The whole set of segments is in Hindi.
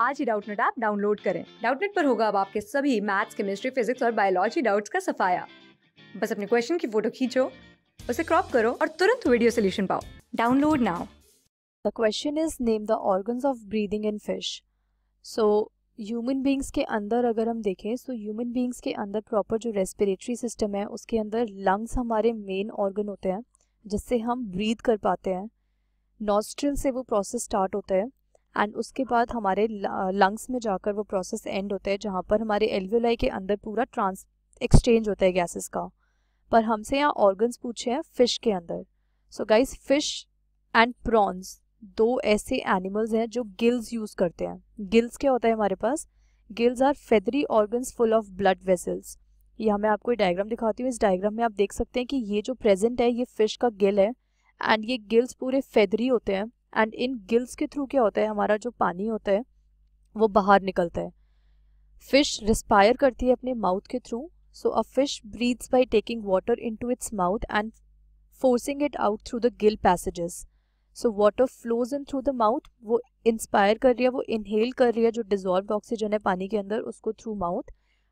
आज ही डाउटनेट ऐप डाउनलोड करें डाउटनेट पर होगा अब आपके सभी मैथ्स केमिस्ट्री फिजिक्स और बायोलॉजी डाउट्स का सफाया बस अपने क्वेश्चन की फोटो खींचो उसे क्रॉप करो और तुरंत वीडियो सोल्यूशन पाओ download now the question is name the organs of breathing in fish so human beings के अंदर अगर हम देखें तो ह्यूमन बींग्स के अंदर प्रॉपर जो रेस्पिरेटरी सिस्टम है उसके अंदर लंग्स हमारे मेन ऑर्गन होते हैं जिससे हम ब्रीद कर पाते हैं नॉस्ट्रिल से वो प्रोसेस स्टार्ट होता है एंड उसके बाद हमारे लंग्स में जाकर वो प्रोसेस एंड होता है जहाँ पर हमारे एल्वियोलाई के अंदर पूरा ट्रांस एक्सचेंज होता है गैसेस का पर हमसे यहाँ ऑर्गन्स पूछे हैं फिश के अंदर so guys fish and prawns दो ऐसे एनिमल्स हैं जो गिल्स यूज़ करते हैं गिल्स क्या होता है हमारे पास gills are feathery organs full of blood vessels यह मैं आपको डायग्राम दिखाती हूँ इस डायग्राम में आप देख सकते हैं कि ये जो प्रेजेंट है ये फिश का गिल है एंड ये गिल्स पूरे फेदरी होते हैं एंड इन गिल्स के थ्रू क्या होता है हमारा जो पानी होता है वो बाहर निकलता है फिश रिस्पायर करती है अपने माउथ के through so a fish breathes by taking water into its mouth and forcing it out through the gill passages so water flows in through the mouth वो इंस्पायर कर रही है वो इनहेल कर रही है जो डिजॉल्व ऑक्सीजन है पानी के अंदर उसको थ्रू माउथ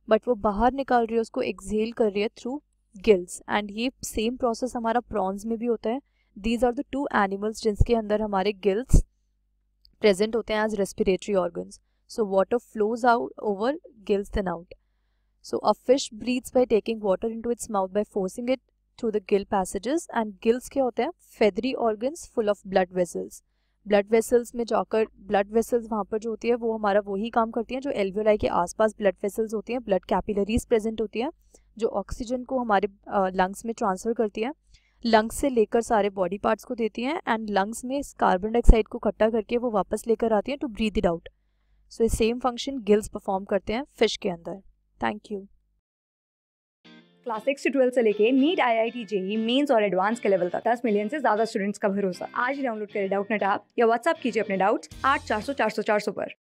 बट वो बाहर निकाल रही है उसको एक्सहेल कर रही है थ्रू गिल्स एंड ये सेम प्रोसेस हमारा प्रॉन्स में भी होता है these are the two animals जिनके अंदर हमारे गिल्स प्रेजेंट होते हैं as respiratory organs so water flows out over gills and out so a fish breathes by taking water into its mouth by forcing it through the gill passages and gills क्या होते हैं feathery organs full of blood vessels blood vessels में जाकर ब्लड वेसल्स वहाँ पर जो होती है वो हमारा वही काम करती हैं जो एल्वियोलाई के आसपास ब्लड वेसल्स होती हैं ब्लड कैपिलरीज प्रेजेंट होती हैं जो ऑक्सीजन को हमारे लंग्स में ट्रांसफ़र करती है लंग्स से लेकर सारे बॉडी पार्ट्स को देती हैं एंड लंग्स में इस कार्बन डाइऑक्साइड को इकट्ठा करके वो वापस लेकर आती हैं to breathe it out so ये सेम फंक्शन गिल्स परफॉर्म करते हैं फिश के अंदर थैंक यू क्लास सिक्स से ट्वेल्थ से लेके NEET IIT JEE mains और एडवांस के लेवल तक दस मिलियन से ज्यादा स्टूडेंट्स का भरोसा आज डाउनलोड करें डाउट नेट ऐप या व्हाट्सअप कीजिए अपने डाउट्स आठ चार सौ चार सौ चार सौ पर